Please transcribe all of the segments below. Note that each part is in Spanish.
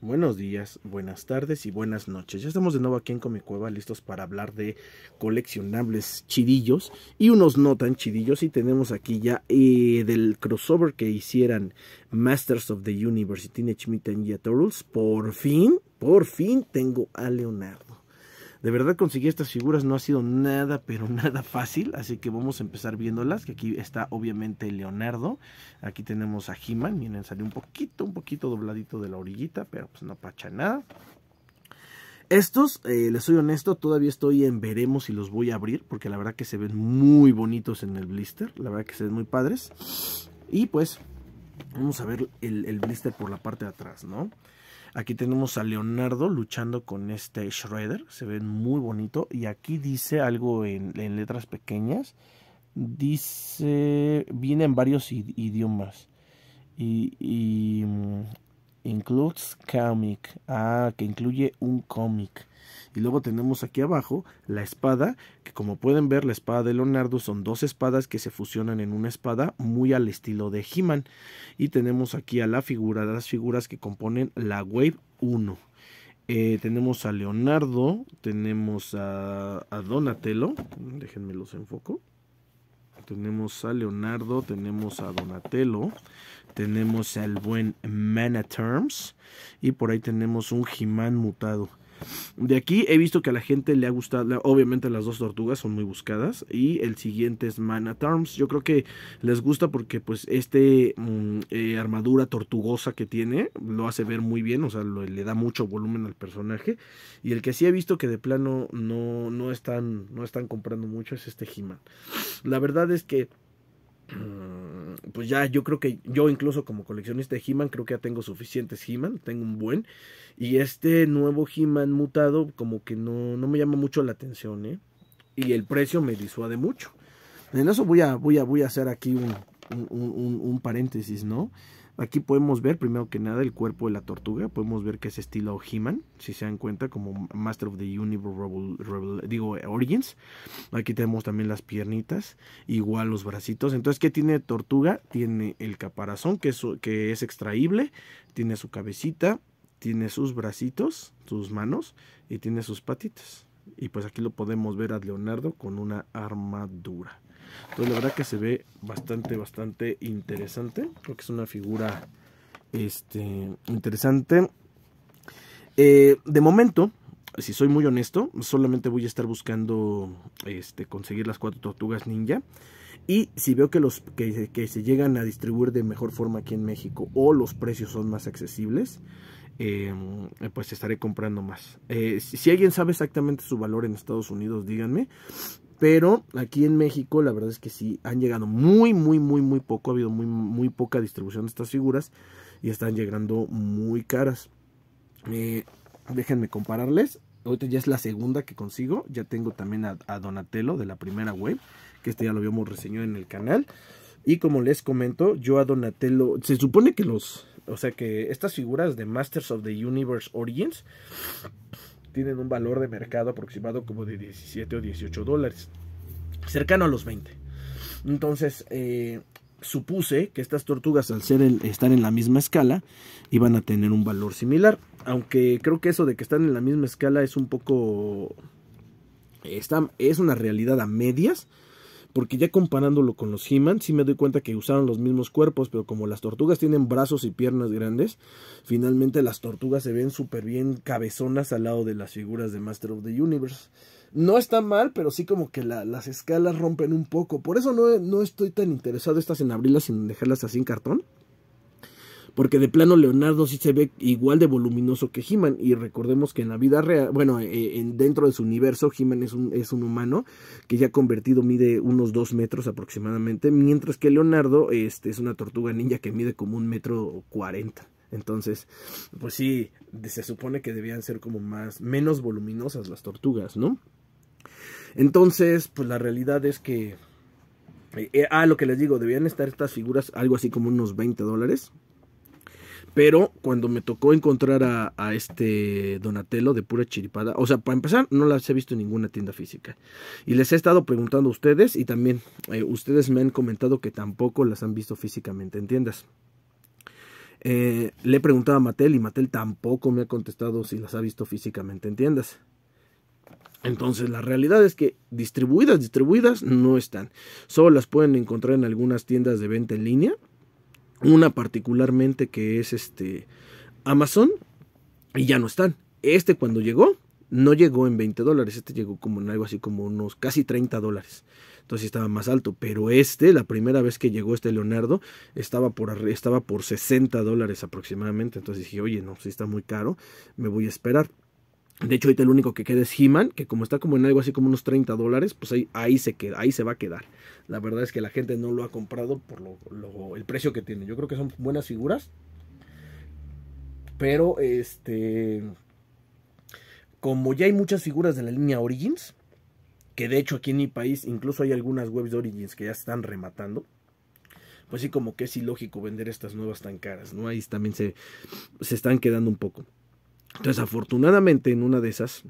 Buenos días, buenas tardes y buenas noches. Ya estamos de nuevo aquí en Cueva listos para hablar de coleccionables chidillos y unos no tan chidillos. Y tenemos aquí ya eh, del crossover que hicieran Masters of the Universe y Teenage Mutant Por fin, por fin tengo a Leonardo. De verdad conseguir estas figuras no ha sido nada, pero nada fácil, así que vamos a empezar viéndolas, que aquí está obviamente Leonardo, aquí tenemos a He-Man, miren, salió un poquito, un poquito dobladito de la orillita, pero pues no pacha nada. Estos, eh, les soy honesto, todavía estoy en veremos si los voy a abrir, porque la verdad que se ven muy bonitos en el blister, la verdad que se ven muy padres. Y pues, vamos a ver el, el blister por la parte de atrás, ¿no? Aquí tenemos a Leonardo luchando con este Shredder. Se ve muy bonito. Y aquí dice algo en, letras pequeñas. Dice. Viene en varios idiomas. y, mm, includes comic. Ah, que incluye un cómic. Y luego tenemos aquí abajo la espada, que como pueden ver la espada de Leonardo son dos espadas que se fusionan en una espada muy al estilo de He-Man. Y tenemos aquí a la figura, las figuras que componen la Wave 1. Eh, tenemos a Leonardo, tenemos a, a Donatello, déjenme los enfoco tenemos a Leonardo, tenemos a Donatello, tenemos al buen Mana Terms y por ahí tenemos un Jimán mutado. De aquí he visto que a la gente le ha gustado, obviamente las dos tortugas son muy buscadas y el siguiente es Man Arms. Yo creo que les gusta porque pues este mm, eh, armadura tortugosa que tiene lo hace ver muy bien, o sea, le da mucho volumen al personaje. Y el que sí he visto que de plano no, no, están, no están comprando mucho es este He-Man. La verdad es que... Mm, pues ya yo creo que yo incluso como coleccionista de He-Man creo que ya tengo suficientes He-Man, tengo un buen. Y este nuevo He-Man mutado como que no, no, me llama mucho la atención, ¿eh? Y el precio me disuade mucho. En eso voy a, voy a, voy a hacer aquí un, un, un, un paréntesis, ¿no? Aquí podemos ver primero que nada el cuerpo de la tortuga, podemos ver que es estilo He-Man, si se dan cuenta, como Master of the Universe, digo Origins. Aquí tenemos también las piernitas, igual los bracitos. Entonces, ¿qué tiene tortuga? Tiene el caparazón, que que es extraíble, tiene su cabecita, tiene sus bracitos, sus manos y tiene sus patitas. Y pues aquí lo podemos ver a Leonardo con una armadura. Entonces pues la verdad que se ve bastante, bastante interesante. Creo que es una figura este, interesante. Eh, de momento, si soy muy honesto, solamente voy a estar buscando este, conseguir las cuatro tortugas ninja. Y si veo que, los, que, que se llegan a distribuir de mejor forma aquí en México o los precios son más accesibles, eh, pues estaré comprando más. Eh, si alguien sabe exactamente su valor en Estados Unidos, díganme. Pero aquí en México la verdad es que sí, han llegado muy, muy, muy, muy poco. Ha habido muy, muy poca distribución de estas figuras y están llegando muy caras. Eh, déjenme compararles. Ahorita ya es la segunda que consigo. Ya tengo también a, a Donatello de la primera web, que este ya lo habíamos reseñado en el canal. Y como les comento, yo a Donatello, se supone que los, o sea que estas figuras de Masters of the Universe Origins tienen un valor de mercado aproximado como de 17 o 18 dólares, cercano a los 20. Entonces, eh, supuse que estas tortugas al ser estar en la misma escala iban a tener un valor similar, aunque creo que eso de que están en la misma escala es un poco... Eh, es una realidad a medias, porque ya comparándolo con los He-Man, sí me doy cuenta que usaron los mismos cuerpos, pero como las tortugas tienen brazos y piernas grandes, finalmente las tortugas se ven súper bien cabezonas al lado de las figuras de Master of the Universe. No está mal, pero sí como que las escalas rompen un poco. Por eso no, no estoy tan interesado estas en abrirlas sin dejarlas así en cartón porque de plano Leonardo sí se ve igual de voluminoso que He-Man, y recordemos que en la vida real, bueno, eh, eh, en, dentro de su universo, He-Man es un, es un humano que ya convertido mide unos dos metros aproximadamente, mientras que Leonardo este, es una tortuga ninja que mide como un metro cuarenta. Entonces, pues sí, se supone que debían ser como más, menos voluminosas las tortugas, ¿no? Entonces, pues la realidad es que... Eh, ah, lo que les digo, debían estar estas figuras algo así como unos 20 dólares. Pero cuando me tocó encontrar a, este Donatello de pura chiripada, o sea, para empezar, no las he visto en ninguna tienda física. Y les he estado preguntando a ustedes y también eh, ustedes me han comentado que tampoco las han visto físicamente en tiendas. Eh, le he preguntado a Mattel y Mattel tampoco me ha contestado si las ha visto físicamente en tiendas. Entonces la realidad es que distribuidas, distribuidas no están. Solo las pueden encontrar en algunas tiendas de venta en línea una particularmente que es este Amazon y ya no están. Este cuando llegó, no llegó en 20 dólares, este llegó como en algo así como unos casi 30 dólares. Entonces estaba más alto, pero este, la primera vez que llegó este Leonardo, estaba por, estaba por 60 dólares aproximadamente. Entonces dije, oye, no, si está muy caro, me voy a esperar. De hecho, ahorita el único que queda es he que como está como en algo así como unos 30 dólares, pues ahí, ahí, se queda, ahí se va a quedar. La verdad es que la gente no lo ha comprado por lo, el precio que tiene. Yo creo que son buenas figuras. Pero este. Como ya hay muchas figuras de la línea Origins, que de hecho aquí en mi país incluso hay algunas webs de Origins que ya están rematando pues sí como que es ilógico vender estas nuevas tan caras, ¿no? Ahí también se, se están quedando un poco. Entonces, afortunadamente, en una de esas,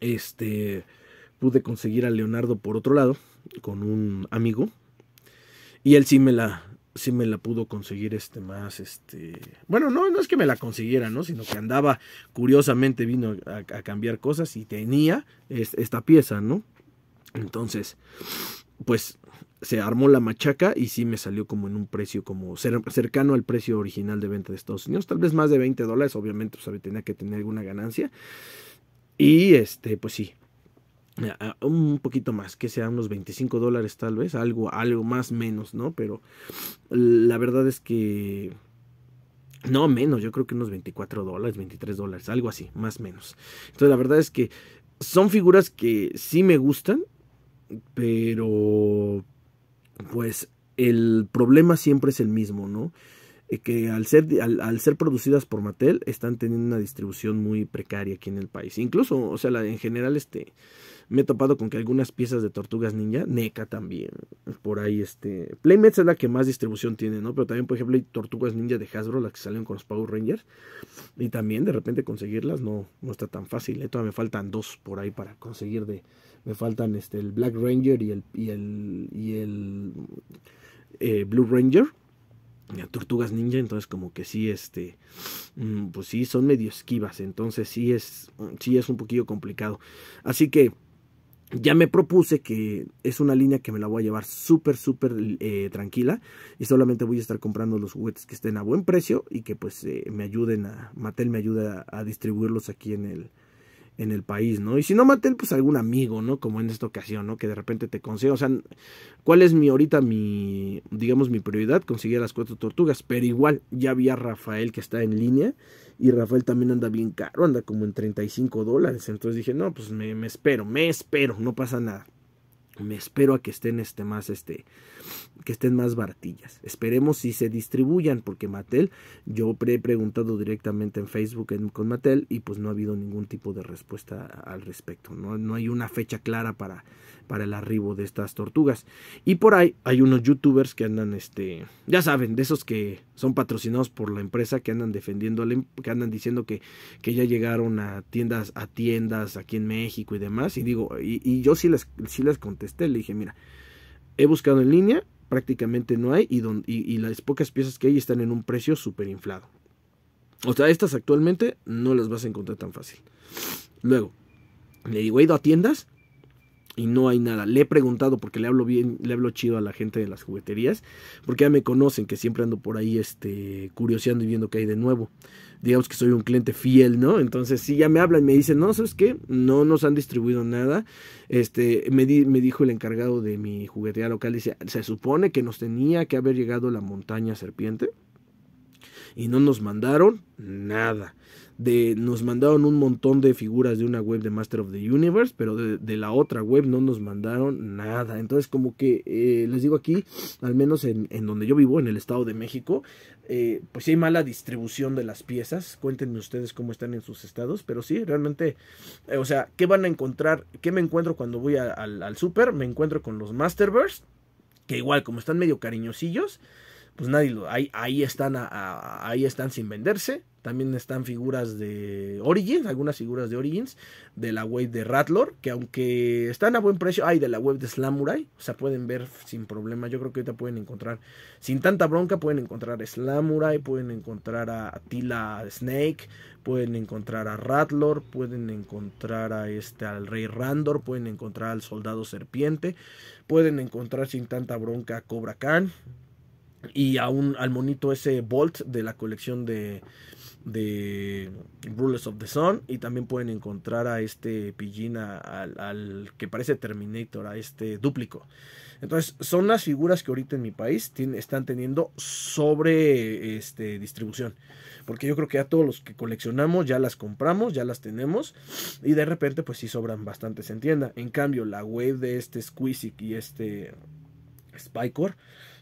este, pude conseguir a Leonardo por otro lado, con un amigo. Y él sí me la, sí me la pudo conseguir este más, este... Bueno, no, no es que me la consiguiera, ¿no? Sino que andaba, curiosamente vino a, cambiar cosas y tenía esta pieza, ¿no? Entonces, pues se armó la machaca y sí me salió como en un precio como cercano al precio original de venta de Estados Unidos, tal vez más de 20 dólares, obviamente, pues, tenía que tener alguna ganancia. Y este, pues sí, un poquito más, que sea unos 25 dólares tal vez, algo, algo más menos, ¿no? Pero la verdad es que... No, menos, yo creo que unos 24 dólares, 23 dólares, algo así, más menos. Entonces la verdad es que son figuras que sí me gustan, pero pues el problema siempre es el mismo, ¿no? Eh, que al ser, al, ser producidas por Mattel están teniendo una distribución muy precaria aquí en el país. Incluso, o sea, la, en general este, me he topado con que algunas piezas de Tortugas Ninja, NECA también, por ahí este, Playmates es la que más distribución tiene, ¿no? Pero también, por ejemplo, hay Tortugas Ninja de Hasbro, las que salen con los Power Rangers, y también de repente conseguirlas no, no está tan fácil, ¿eh? todavía me faltan dos por ahí para conseguir de, me faltan este, el Black Ranger y el, y el, eh, Blue Ranger tortugas ninja, entonces como que sí, este, mm, pues sí, son medio esquivas, entonces sí es, sí es un poquillo complicado. Así que ya me propuse que es una línea que me la voy a llevar súper, súper eh, tranquila y solamente voy a estar comprando los juguetes que estén a buen precio y que pues eh, me ayuden a, Mattel me ayuda a distribuirlos aquí en el, en el país, ¿no? Y si no maté, pues algún amigo, ¿no? Como en esta ocasión, ¿no? Que de repente te consiga, o sea, ¿cuál es mi ahorita mi, digamos, mi prioridad? Conseguir las cuatro tortugas, pero igual ya había Rafael que está en línea y Rafael también anda bien caro, anda como en 35 dólares, entonces dije, no, pues me espero, me espero, no pasa nada me espero a que estén este más este que estén más baratillas esperemos si se distribuyan porque Mattel yo he preguntado directamente en Facebook con Mattel y pues no ha habido ningún tipo de respuesta al respecto no, hay una fecha clara para para el arribo de estas tortugas y por ahí hay unos youtubers que andan este ya saben de esos que son patrocinados por la empresa que andan defendiendo em, que andan diciendo que, que ya llegaron a tiendas a tiendas aquí en México y demás y digo y, yo sí les sí les contesté le dije, mira, he buscado en línea, prácticamente no hay y, y las pocas piezas que hay están en un precio súper inflado. O sea, estas actualmente no las vas a encontrar tan fácil. Luego, le digo, he ido a tiendas y no hay nada. Le he preguntado porque le hablo bien, le hablo chido a la gente de las jugueterías, porque ya me conocen que siempre ando por ahí este, curioseando y viendo qué hay de nuevo. Digamos que soy un cliente fiel, ¿no? Entonces si ya me hablan, y me dicen, no, ¿sabes qué? No nos han distribuido nada. Este, me, me dijo el encargado de mi juguetería local, dice, se supone que nos tenía que haber llegado la montaña serpiente y no nos mandaron nada de, nos mandaron un montón de figuras de una web de Master of the Universe, pero de, la otra web no nos mandaron nada. Entonces, como que eh, les digo aquí, al menos en, donde yo vivo, en el Estado de México, eh, pues hay mala distribución de las piezas. Cuéntenme ustedes cómo están en sus estados, pero sí, realmente, eh, o sea, ¿qué van a encontrar? ¿Qué me encuentro cuando voy al, al super? Me encuentro con los Masterverse, que igual, como están medio cariñosillos, pues nadie lo, ahí, ahí están, ahí están sin venderse. También están figuras de Origins, algunas figuras de Origins, de la web de Ratlor, que aunque están a buen precio, hay de la web de Slamurai, o sea, pueden ver sin problema. Yo creo que ahorita pueden encontrar, sin tanta bronca, pueden encontrar a Slamurai, pueden encontrar a Tila Snake, pueden encontrar a Ratlor, pueden encontrar a este al Rey Randor, pueden encontrar al Soldado Serpiente, pueden encontrar sin tanta bronca a Cobra Khan y a al monito ese Bolt de la colección de, de Rulers of the Sun. Y también pueden encontrar a este pijin. al, que parece Terminator, a este dúplico. Entonces, son las figuras que ahorita en mi país están teniendo sobre este, distribución. Porque yo creo que a todos los que coleccionamos ya las compramos, ya las tenemos. Y de repente, pues sí sobran bastantes se entienda En cambio, la web de este Squeezie y este Spycore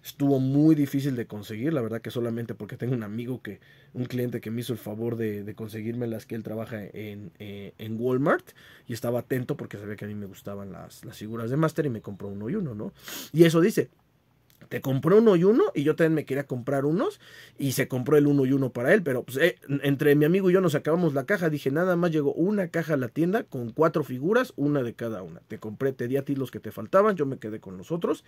estuvo muy difícil de conseguir, la verdad que solamente porque tengo un amigo que, un cliente que me hizo el favor de, conseguirme las que él trabaja en, eh, en, Walmart y estaba atento porque sabía que a mí me gustaban las, figuras de Master y me compró uno y uno, ¿no? Y eso dice, te compró uno y uno y yo también me quería comprar unos y se compró el uno y uno para él, pero pues, eh, entre mi amigo y yo nos acabamos la caja, dije nada más llegó una caja a la tienda con cuatro figuras, una de cada una, te compré, te di a ti los que te faltaban, yo me quedé con los otros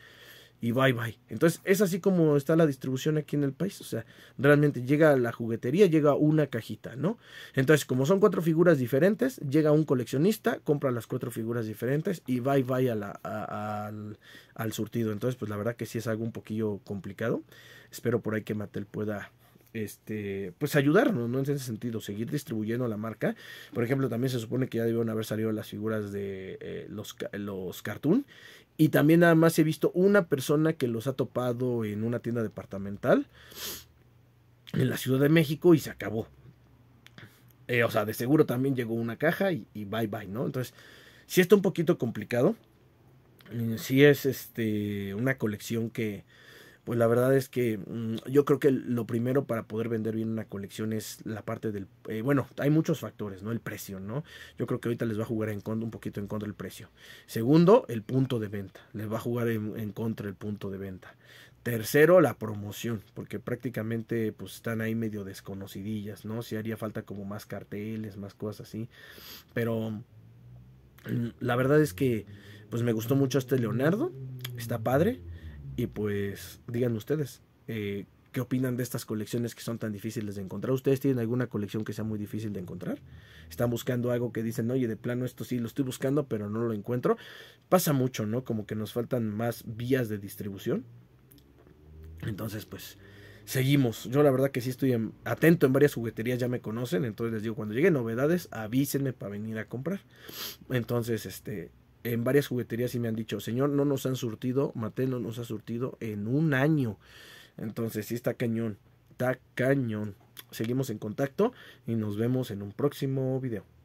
y bye bye. Entonces es así como está la distribución aquí en el país. O sea, realmente llega a la juguetería, llega una cajita, ¿no? Entonces, como son cuatro figuras diferentes, llega un coleccionista, compra las cuatro figuras diferentes y bye bye a la, al, al, surtido. Entonces, pues la verdad que sí es algo un poquillo complicado. Espero por ahí que Mattel pueda este, pues ayudarnos, ¿no? En ese sentido, seguir distribuyendo la marca. Por ejemplo, también se supone que ya debieron haber salido las figuras de eh, los, los cartoon y también nada más he visto una persona que los ha topado en una tienda departamental en la Ciudad de México y se acabó. Eh, o sea, de seguro también llegó una caja y, bye bye, ¿no? Entonces, si está un poquito complicado. Eh, si es este, una colección que, pues la verdad es que mm, yo creo que lo primero para poder vender bien una colección es la parte del... Eh, bueno, hay muchos factores, ¿no? El precio, ¿no? Yo creo que ahorita les va a jugar en contra, un poquito en contra el precio. Segundo, el punto de venta. Les va a jugar en, contra el punto de venta. Tercero, la promoción, porque prácticamente pues están ahí medio desconocidillas, ¿no? Si haría falta como más carteles, más cosas así. Pero mm, la verdad es que pues me gustó mucho este Leonardo, está padre. Y pues digan ustedes, eh, ¿qué opinan de estas colecciones que son tan difíciles de encontrar? ¿Ustedes tienen alguna colección que sea muy difícil de encontrar? ¿Están buscando algo que dicen, oye, de plano esto sí lo estoy buscando, pero no lo encuentro? Pasa mucho, ¿no? Como que nos faltan más vías de distribución. Entonces, pues, seguimos. Yo la verdad que sí estoy atento en varias jugueterías, ya me conocen, entonces les digo, cuando lleguen novedades, avísenme para venir a comprar. Entonces, este, en varias jugueterías y me han dicho, señor, no nos han surtido, Mate no nos ha surtido en un año. Entonces, sí está cañón, está cañón. Seguimos en contacto y nos vemos en un próximo video.